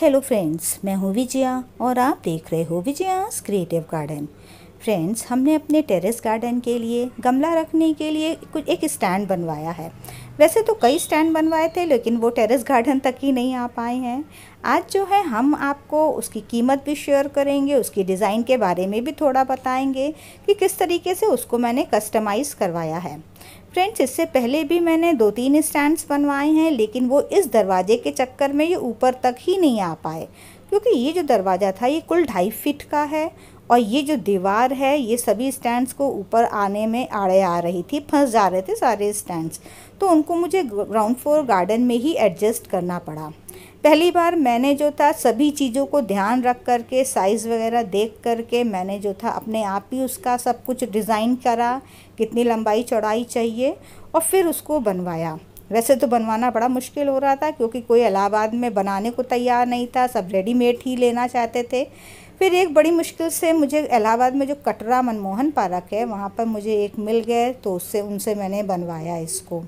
hello friends मैं हूँ विजया और आप देख रहे हो विजयास क्रिएटिव गार्डन फ्रेंड्स हमने अपने टेरेस गार्डन के लिए गमला रखने के लिए कुछ एक स्टैंड बनवाया है वैसे तो कई स्टैंड बनवाए थे लेकिन वो टेरेस गार्डन तक ही नहीं आ पाए हैं आज जो है हम आपको उसकी कीमत भी शेयर करेंगे उसकी डिज़ाइन के बारे में भी थोड़ा बताएंगे कि किस तरीके से उसको मैंने कस्टमाइज़ करवाया है फ्रेंड्स इससे पहले भी मैंने दो तीन स्टैंड्स बनवाए हैं लेकिन वो इस दरवाजे के चक्कर में ये ऊपर तक ही नहीं आ पाए क्योंकि ये जो दरवाज़ा था ये कुल ढाई फिट का है और ये जो दीवार है ये सभी स्टैंड्स को ऊपर आने में आड़े आ रही थी फंस जा रहे थे सारे स्टैंड्स तो उनको मुझे ग्राउंड फ्लोर गार्डन में ही एडजस्ट करना पड़ा पहली बार मैंने जो था सभी चीज़ों को ध्यान रख कर के साइज़ वगैरह देख कर के मैंने जो था अपने आप ही उसका सब कुछ डिज़ाइन करा कितनी लंबाई चौड़ाई चाहिए और फिर उसको बनवाया वैसे तो बनवाना बड़ा मुश्किल हो रहा था क्योंकि कोई इलाहाबाद में बनाने को तैयार नहीं था सब रेडीमेड ही लेना चाहते थे फिर एक बड़ी मुश्किल से मुझे इलाहाबाद में जो कटरा मनमोहन पार्क है वहाँ पर मुझे एक मिल गए तो उससे उनसे मैंने बनवाया इसको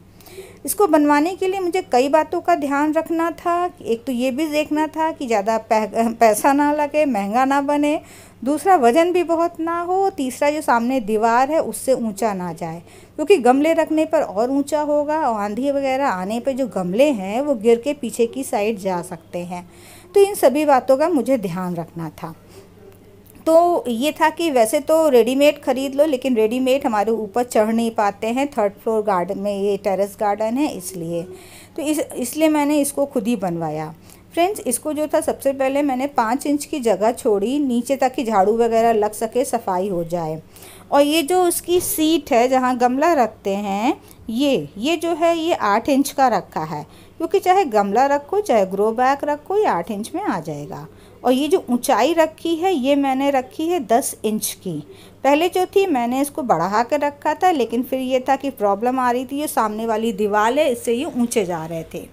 इसको बनवाने के लिए मुझे कई बातों का ध्यान रखना था एक तो ये भी देखना था कि ज़्यादा पैसा ना लगे महंगा ना बने दूसरा वज़न भी बहुत ना हो तीसरा जो सामने दीवार है उससे ऊंचा ना जाए क्योंकि गमले रखने पर और ऊंचा होगा और आंधी वगैरह आने पर जो गमले हैं वो गिर के पीछे की साइड जा सकते हैं तो इन सभी बातों का मुझे ध्यान रखना था तो ये था कि वैसे तो रेडीमेड ख़रीद लो लेकिन रेडीमेड हमारे ऊपर चढ़ नहीं पाते हैं थर्ड फ्लोर गार्डन में ये टेरेस गार्डन है इसलिए तो इस इसलिए मैंने इसको खुद ही बनवाया फ्रेंड्स इसको जो था सबसे पहले मैंने पाँच इंच की जगह छोड़ी नीचे ताकि झाड़ू वगैरह लग सके सफाई हो जाए और ये जो उसकी सीट है जहाँ गमला रखते हैं ये ये जो है ये आठ इंच का रखा है क्योंकि चाहे गमला रखो चाहे ग्रो बैग रखो ये आठ इंच में आ जाएगा और ये जो ऊंचाई रखी है ये मैंने रखी है दस इंच की पहले जो थी मैंने इसको बढ़ा कर रखा था लेकिन फिर ये था कि प्रॉब्लम आ रही थी ये सामने वाली दीवार है इससे ये ऊँचे जा रहे थे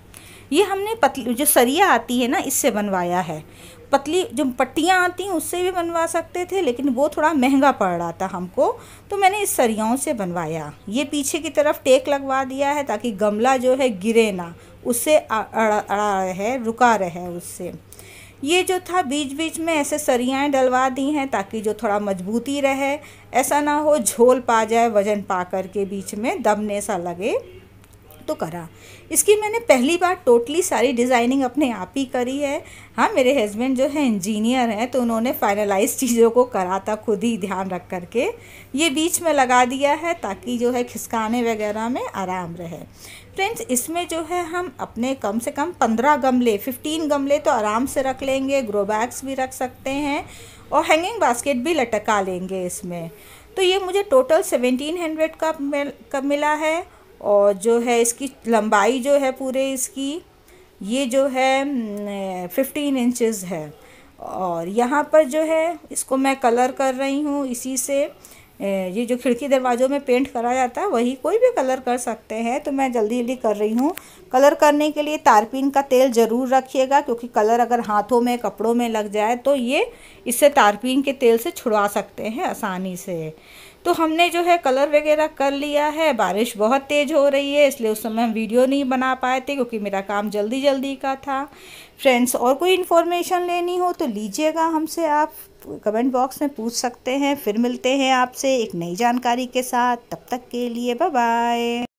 ये हमने पतली जो सरिया आती है ना इससे बनवाया है पतली जो पट्टियाँ आती हैं उससे भी बनवा सकते थे लेकिन वो थोड़ा महंगा पड़ रहा था हमको तो मैंने इस सरियाओं से बनवाया ये पीछे की तरफ टेक लगवा दिया है ताकि गमला जो है गिरे ना उससे अड़ा अड़ा रहे रुका रहे उससे ये जो था बीच बीच में ऐसे सरियाएँ डलवा दी हैं ताकि जो थोड़ा मजबूती रहे ऐसा ना हो झोल पा जाए वज़न पा करके बीच में दबने सा लगे तो करा इसकी मैंने पहली बार टोटली सारी डिज़ाइनिंग अपने आप ही करी है हाँ मेरे हस्बैंड जो है इंजीनियर हैं तो उन्होंने फाइनलाइज चीज़ों को करा था खुद ही ध्यान रख करके ये बीच में लगा दिया है ताकि जो है खिसकाने वगैरह में आराम रहे फ्रेंड्स इसमें जो है हम अपने कम से कम पंद्रह गमले फिफ्टीन गमले तो आराम से रख लेंगे ग्रो बैग्स भी रख सकते हैं और हैंगिंग बास्केट भी लटका लेंगे इसमें तो ये मुझे टोटल सेवेंटीन हंड्रेड का मिल, का मिला है और जो है इसकी लंबाई जो है पूरे इसकी ये जो है फिफ्टीन इंचज़ है और यहाँ पर जो है इसको मैं कलर कर रही हूँ इसी से ये जो खिड़की दरवाज़ों में पेंट करा जाता है वही कोई भी कलर कर सकते हैं तो मैं जल्दी जल्दी कर रही हूँ कलर करने के लिए तारपीन का तेल ज़रूर रखिएगा क्योंकि कलर अगर हाथों में कपड़ों में लग जाए तो ये इससे तारपीन के तेल से छुड़वा सकते हैं आसानी से तो हमने जो है कलर वगैरह कर लिया है बारिश बहुत तेज़ हो रही है इसलिए उस समय हम वीडियो नहीं बना पाए थे क्योंकि मेरा काम जल्दी जल्दी का था फ्रेंड्स और कोई इन्फॉर्मेशन लेनी हो तो लीजिएगा हमसे आप कमेंट बॉक्स में पूछ सकते हैं फिर मिलते हैं आपसे एक नई जानकारी के साथ तब तक के लिए बाय